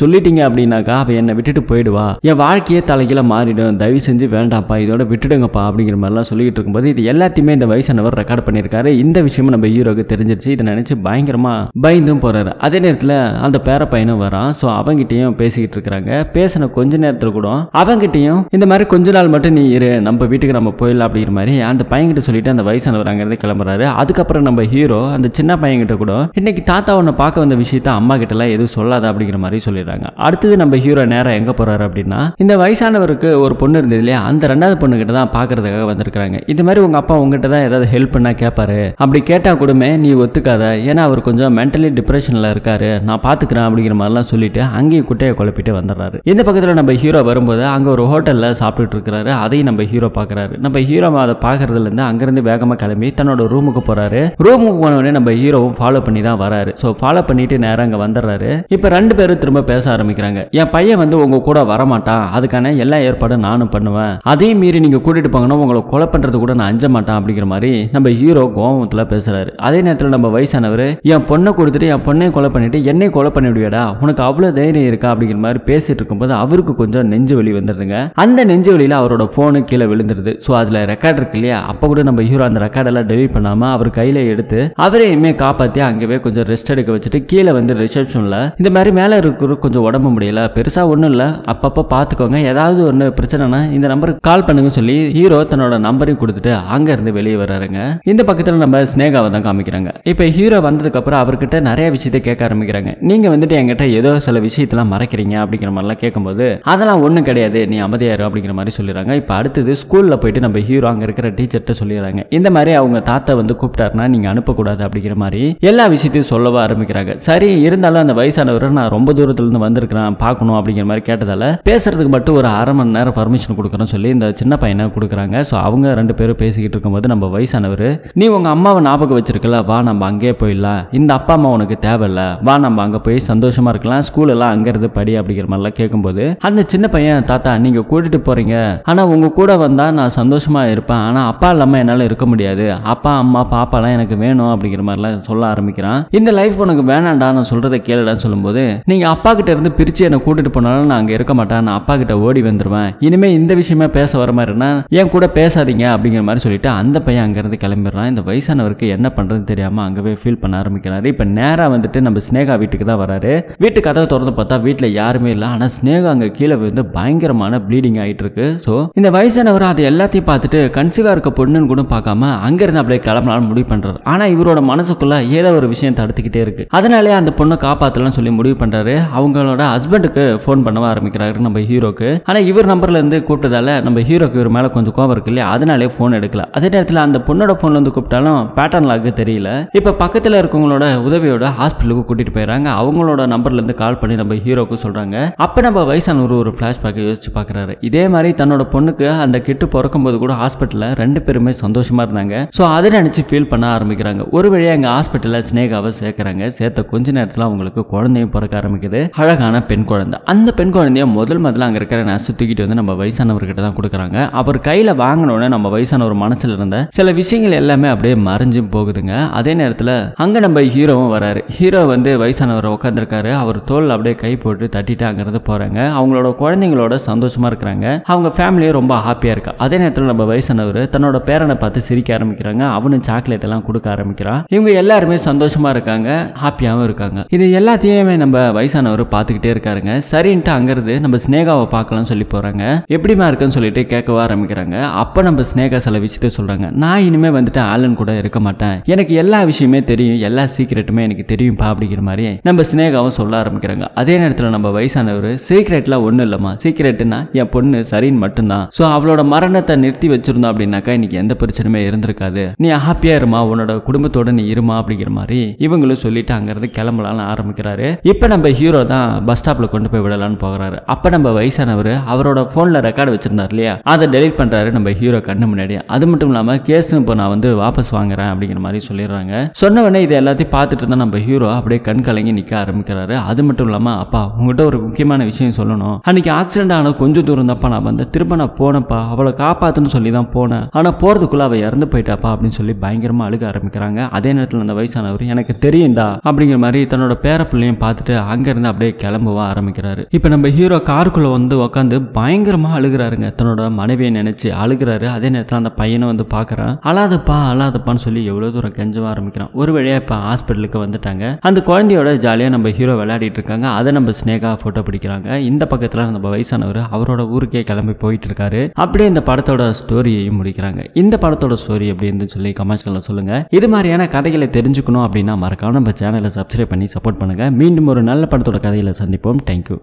சொல்லிட்டீங்க அப்படின்னாக்கா அவ என்னை விட்டுட்டு போயிடுவா என் வாழ்க்கையே தலைகில மாறிடும் தயவு செஞ்சு வேண்டாம்ப்பா இதோட விட்டுடுங்கப்பா அப்படிங்கிற மாதிரி எல்லாம் சொல்லிட்டு இருக்கும்போது இது எல்லாத்தையுமே இந்த வயசானவர் ரெக்கார்ட் பண்ணிருக்காரு இந்த விஷயமும் நம்ம ஹீரோக்கு தெரிஞ்சிருச்சு இதை நினைச்சு பயங்கரமா பயந்தும் போறாரு அதே நேரத்தில் அந்த பேர பையனும் வரான் அவங்கிட்டையும் பேசிக்கிட்டு இருக்கிறாங்க பேசின கொஞ்ச நேரத்தில் கூட அவங்கிட்டையும் இந்த மாதிரி கொஞ்ச நாள் மட்டும் நீ இரு நம்ம வீட்டுக்கு நம்ம போயிடலாம் அப்படிங்கிற மாதிரி அந்த பையன்கிட்ட சொல்லிட்டு அந்த வயசானவர் அங்கேருந்து கிளம்புறாரு அதுக்கப்புறம் நம்ம ஹீரோ அந்த சின்ன பையன்கிட்ட கூட இன்னைக்கு தாத்தா உன்னை பார்க்க வந்த விஷயத்த அம்மா எல்லாம் எதுவும் சொல்லாத அப்படிங்கிற மாதிரி சொல்லிடுறாங்க அடுத்தது நம்ம ஹீரோ நேரம் எங்கே போகிறாரு அப்படின்னா இந்த வயசானவருக்கு ஒரு பொண்ணு இருந்தது இல்லையா அந்த ரெண்டாவது பொண்ணு கிட்ட தான் பார்க்கறதுக்காக வந்திருக்காங்க இது மாதிரி உங்கள் அப்பா உங்ககிட்ட தான் ஏதாவது ஹெல்ப் பண்ணால் கேட்பாரு அப்படி கேட்டால் கூடமே நீ ஒத்துக்காத ஏன்னா அவர் கொஞ்சம் மென்டலி டிப்ரெஷனில் இருக்காரு நான் பார்த்துக்கிறேன் அப்படிங்கிற மாதிரிலாம் சொல்லிட்டு அங்கேயும் குட்டையை குழப்பிட்டு வந்துடுறாரு இந்த பக்கத்தில் நம்ம ஹீரோ வரும்போது அங்கே ஒரு ஹோட்டலில் சாப்பிட்டுட்டு இருக்கிறாரு அதையும் நம்ம ஹீரோ பார்க்குறாரு நம்ம ஹீரோ அதை பார்க்கறதுலேருந்து அங்கேருந்து வேகமாக கிளம்பி தன்னோட ரூமுக்கு போகிறாரு ரூமுக்கு போனோடனே நம்ம ஹீரோவும் ஃபாலோ பண்ணி தான் வராரு ஸோ ஃபாலோ பண்ணிட்டு நேரம் அங்கே வந்துடுறாரு இப்போ ரெண்டு பேரும் திரும்ப பேச ஆரம்பிக்கிறாங்க என் பையன் வந்து உங்கள் கூட வரமாட்டான் அதுக்கான எல்லா ஏற்பாடும் நானும் பண்ணுவேன் அதையும் மீறி நீங்கள் கூட்டிகிட்டு போங்கன்னா உங்களை கொலை பண்ணுறது கூட நான் அஞ்ச மாட்டேன் அப்படிங்கிற மாதிரி நம்ம ஹீரோ கோபத்தில் பேசுகிறாரு அதே நேரத்தில் நம்ம வயசானவர் என் பொண்ணை கொடுத்துட்டு என் பொண்ணை கொலை பண்ணிட்டு என்னை கொலை பண்ணிவிடுவேடா உனக்கு அவ்வளோ தைரியம் இருக்கா அப்படிங்கிற மாதிரி பேசிட்டு இருக்கும்போது அவருக்கு கொஞ்சம் நெஞ்சு வலி வந்துடுதுங்க அந்த நெஞ்சு வலியில் அவரோட ஃபோனு கீழே விழுந்துருது ஸோ அதில் ரெக்கார்ட் இருக்கு இல்லையா அப்போ கூட நம்ம ஹீரோ அந்த ரெக்கார்டெல்லாம் டெலிட் பண்ணாமல் அவர் கையில் எடுத்து அவரையுமே காப்பாற்றி அங்கேயே கொஞ்சம் ரெஸ்ட் எடுக்க வச்சுட்டு கீழே வந்து ரிசப்ஷனில் இந்த மாதிரி மேலே இருக்கிற கொஞ்சம் உடம்பு முடியல பெருசாக ஒன்றும் இல்லை அப்பப்போ பார்த்துக்கோங்க ஏதாவது ஒன்று பிரச்சனைனா இந்த நம்பருக்கு கால் பண்ணுங்க சொல்லி ஹீரோ தன்னோட நம்பரையும் கொடுத்துட்டு அங்கேருந்து வெளியே வர்றாருங்க இந்த பக்கத்தில் நம்ம ஸ்னேகாவை தான் காமிக்கிறாங்க இப்போ ஹீரோ வந்ததுக்கப்புறம் அவர்கிட்ட நிறைய விஷயத்தை கேட்க ஆரம்பிக்கிறாங்க நீங்கள் வந்துட்டு என்கிட்ட ஏதோ சில விஷயம் விஷயத்தெல்லாம் மறைக்கிறீங்க அப்படிங்கிற மாதிரிலாம் கேட்கும்போது அதெல்லாம் ஒன்றும் கிடையாது நீ அமைதியாரு அப்படிங்கிற மாதிரி சொல்லிடுறாங்க இப்போ அடுத்தது ஸ்கூலில் போயிட்டு நம்ம ஹீரோ அங்கே இருக்கிற டீச்சர்கிட்ட சொல்லிடுறாங்க இந்த மாதிரி அவங்க தாத்தா வந்து கூப்பிட்டாருன்னா நீங்கள் அனுப்பக்கூடாது அப்படிங்கிற மாதிரி எல்லா விஷயத்தையும் சொல்லவ ஆரம்பிக்கிறாங்க சரி இருந்தாலும் அந்த வயசானவர் நான் ரொம்ப தூரத்துலேருந்து வந்திருக்கிறேன் பார்க்கணும் அப்படிங்கிற மாதிரி கேட்டதால் பேசுறதுக்கு மட்டும் ஒரு அரை மணி நேரம் பர்மிஷன் கொடுக்குறோன்னு சொல்லி இந்த சின்ன பையனை கொடுக்குறாங்க ஸோ அவங்க ரெண்டு பேரும் பேசிக்கிட்டு இருக்கும்போது நம்ம வயசானவர் நீ உங்கள் அம்மாவை ஞாபகம் வச்சிருக்கல வா நம்ம அங்கேயே போயிடலாம் இந்த அப்பா அம்மா உனக்கு தேவையில்லை வா நம்ம அங்கே போய் சந்தோஷமாக இருக்கலாம் ஸ்கூலெல்லாம் எல்லாம் அங்கிருந்து படி அப்படிங்கிற மாதிரிலாம் கேட்கும்போது அந்த சின்ன பையன் தாத்தா நீங்க கூட்டிட்டு போறீங்க ஆனா உங்க கூட வந்தா நான் சந்தோஷமா இருப்பேன் ஆனா அப்பா இல்லாம என்னால இருக்க முடியாது அப்பா அம்மா பாப்பா எல்லாம் எனக்கு வேணும் அப்படிங்கிற மாதிரிலாம் சொல்ல ஆரம்பிக்கிறான் இந்த லைஃப் உனக்கு வேணாண்டா நான் சொல்கிறத சொல்லும் சொல்லும்போது நீங்க அப்பா கிட்ட இருந்து பிரிச்சு என்னை கூட்டிட்டு போனாலும் நான் அங்க இருக்க மாட்டேன் நான் அப்பா கிட்ட ஓடி வந்துருவேன் இனிமேல் இந்த விஷயமா பேச வர மாதிரினா என் கூட பேசாதீங்க அப்படிங்கிற மாதிரி சொல்லிட்டு அந்த பையன் இருந்து கிளம்பிடுறான் இந்த வயசானவருக்கு என்ன பண்றது தெரியாம அங்கவே ஃபீல் பண்ண ஆரம்பிக்கிறாரு இப்ப நேரா வந்துட்டு நம்ம ஸ்னேகா வீட்டுக்கு தான் வராரு வீட்டு கதவை திறந்து பார்த்தா வீட்டில் யாருமே இல்லை ஆனால் ஸ்னேகா அங்கே கீழே விழுந்து பயங்கரமான ப்ளீடிங் ஆகிட்டு இருக்கு ஸோ இந்த வயசானவர் அது எல்லாத்தையும் பார்த்துட்டு கன்சீவாக இருக்க பொண்ணுன்னு கூட பார்க்காம அங்கேருந்து அப்படியே கிளம்பலான்னு முடிவு பண்ணுறாரு ஆனால் இவரோட மனசுக்குள்ளே ஏதோ ஒரு விஷயம் தடுத்துக்கிட்டே இருக்கு அதனாலே அந்த பொண்ணை காப்பாற்றலாம்னு சொல்லி முடிவு பண்ணுறாரு அவங்களோட ஹஸ்பண்டுக்கு ஃபோன் பண்ண ஆரம்பிக்கிறாரு நம்ம ஹீரோக்கு ஆனால் இவர் நம்பர்லேருந்து கூப்பிட்டதால நம்ம ஹீரோக்கு இவர் மேலே கொஞ்சம் கோவம் இருக்கு இல்லையா அதனாலே ஃபோன் எடுக்கல அதே நேரத்தில் அந்த பொண்ணோட ஃபோன்லேருந்து கூப்பிட்டாலும் பேட்டர்ன் லாக்கு தெரியல இப்போ பக்கத்தில் இருக்கவங்களோட உதவியோட ஹாஸ்பிட்டலுக்கு கூட்டிகிட்டு போயிடறாங்க அவங்களோட நம்பர்லேருந்து கால் பண்ணி சொல்லி நம்ம ஹீரோக்கு சொல்கிறாங்க அப்போ நம்ம வயசான ஒரு ஒரு ஃப்ளாஷ்பேக்கை யோசிச்சு பார்க்குறாரு இதே மாதிரி தன்னோட பொண்ணுக்கு அந்த கிட்டு பிறக்கும்போது கூட ஹாஸ்பிட்டலில் ரெண்டு பேருமே சந்தோஷமாக இருந்தாங்க ஸோ அதை நினச்சி ஃபீல் பண்ண ஆரம்பிக்கிறாங்க ஒரு வழியாக எங்கள் ஹாஸ்பிட்டலில் ஸ்னேகாவை சேர்க்குறாங்க சேர்த்த கொஞ்ச நேரத்தில் அவங்களுக்கு குழந்தையும் பிறக்க ஆரம்பிக்குது அழகான பெண் குழந்தை அந்த பெண் குழந்தைய முதல் முதல்ல அங்கே இருக்கிற நர்ஸ் தூக்கிட்டு வந்து நம்ம வயசானவர்கிட்ட தான் கொடுக்குறாங்க அவர் கையில் வாங்கினோடனே நம்ம வயசான ஒரு மனசில் இருந்த சில விஷயங்கள் எல்லாமே அப்படியே மறைஞ்சு போகுதுங்க அதே நேரத்தில் அங்கே நம்ம ஹீரோவும் வராரு ஹீரோ வந்து வயசானவர் உட்காந்துருக்காரு அவர் தோல் அப்படியே கை போட்டு தட்டிட்டு அங்கேருந்து போகிறாங்க அவங்களோட குழந்தைங்களோட சந்தோஷமாக இருக்கிறாங்க அவங்க ஃபேமிலியும் ரொம்ப ஹாப்பியாக இருக்கா அதே நேரத்தில் நம்ம வயசானவர் தன்னோட பேரனை பார்த்து சிரிக்க ஆரம்பிக்கிறாங்க அவனும் சாக்லேட் எல்லாம் கொடுக்க ஆரம்பிக்கிறான் இவங்க எல்லாருமே சந்தோஷமாக இருக்காங்க ஹாப்பியாகவும் இருக்காங்க இது எல்லாத்தையுமே நம்ம வயசானவர் பார்த்துக்கிட்டே இருக்காருங்க சரின்ட்டு அங்கேருந்து நம்ம ஸ்னேகாவை பார்க்கலாம்னு சொல்லி போகிறாங்க எப்படிமா இருக்குன்னு சொல்லிட்டு கேட்கவும் ஆரம்பிக்கிறாங்க அப்போ நம்ம ஸ்னேகா சில விஷயத்த சொல்கிறாங்க நான் இனிமேல் வந்துட்டு ஆலன் கூட இருக்க மாட்டேன் எனக்கு எல்லா விஷயமே தெரியும் எல்லா சீக்கிரட்டுமே எனக்கு தெரியும் பா அப்படிங்கிற மாதிரி நம்ம ஸ்னேகாவும் சொல்ல ஆரம்பிக்கிறாங்க அதே நேரத்தில் நம்ம வயசானவர் சீக்ரெட்லாம் ஒன்றும் இல்லைம்மா சீக்ரெட்னா என் பொண்ணு சரின்னு மட்டும்தான் ஸோ அவளோட மரணத்தை நிறுத்தி வச்சிருந்தோம் அப்படின்னாக்கா இன்னைக்கு எந்த பிரச்சனையுமே இருந்திருக்காது நீ ஹாப்பியா இருமா உன்னோட குடும்பத்தோட நீ இருமா அப்படிங்கிற மாதிரி இவங்களும் சொல்லிட்டு அங்கிருந்து கிளம்பலாம்னு ஆரம்பிக்கிறாரு இப்போ நம்ம ஹீரோ தான் பஸ் ஸ்டாப்ல கொண்டு போய் விடலாம்னு போகிறாரு அப்போ நம்ம வயசானவர் அவரோட ஃபோனில் ரெக்கார்டு வச்சிருந்தார் இல்லையா அதை டெலிட் பண்ணுறாரு நம்ம ஹீரோ கண்ணு முன்னாடி அது மட்டும் இல்லாமல் கேஸும் இப்போ நான் வந்து வாபஸ் வாங்குறேன் அப்படிங்கிற மாதிரி சொல்லிடுறாங்க சொன்னவனே இது எல்லாத்தையும் பார்த்துட்டு தான் நம்ம ஹீரோ அப்படியே கண் கலங்கி நிற்க ஆரம்பிக்கிறாரு அது மட்டும் இல்லாமல் அம்மா அப்பா உங்ககிட்ட ஒரு முக்கியமான விஷயம் சொல்லணும் அன்னைக்கு ஆக்சிடென்ட் ஆன கொஞ்சம் தூரம் தப்பா நான் வந்தேன் திரும்ப நான் போனப்பா அவளை காப்பாத்துன்னு சொல்லி தான் போனேன் ஆனால் போகிறதுக்குள்ள அவள் இறந்து போயிட்டாப்பா அப்படின்னு சொல்லி பயங்கரமாக அழுக ஆரம்பிக்கிறாங்க அதே நேரத்தில் அந்த வயசானவர் எனக்கு தெரியும்டா அப்படிங்கிற மாதிரி தன்னோட பேர பிள்ளையும் பார்த்துட்டு அங்கேருந்து அப்படியே கிளம்புவ ஆரம்பிக்கிறாரு இப்போ நம்ம ஹீரோ காருக்குள்ளே வந்து உட்காந்து பயங்கரமாக அழுகிறாருங்க தன்னோட மனைவியை நினச்சி அழுகிறாரு அதே நேரத்தில் அந்த பையனை வந்து பார்க்குறான் அழாதப்பா அழாதப்பான்னு சொல்லி எவ்வளோ தூரம் கெஞ்சவ ஆரம்பிக்கிறான் ஒரு வழியாக இப்போ ஹாஸ்பிட்டலுக்கு வந்துட்டாங்க அந்த குழந்தையோட ஜாலியாக நம்ம ஹீரோ விளையாடிட்டு இருக்காங்க அதை நம்ம ஸ்னேகா ஃபோட்டோ பிடிக்கிறாங்க இந்த பக்கத்தில் நம்ம வயசானவர் அவரோட ஊருக்கே கிளம்பி போயிட்டு இருக்காரு அப்படியே இந்த படத்தோட ஸ்டோரியையும் முடிக்கிறாங்க இந்த படத்தோட ஸ்டோரி அப்படின்னு சொல்லி கமெண்ட்ஸ்களில் சொல்லுங்க இது மாதிரியான கதைகளை தெரிஞ்சுக்கணும் அப்படின்னா மறக்காம நம்ம சேனலை சப்ஸ்கிரைப் பண்ணி சப்போர்ட் பண்ணுங்க மீண்டும் ஒரு நல்ல படத்தோட கதைகளை சந்திப்போம் தேங்க்யூ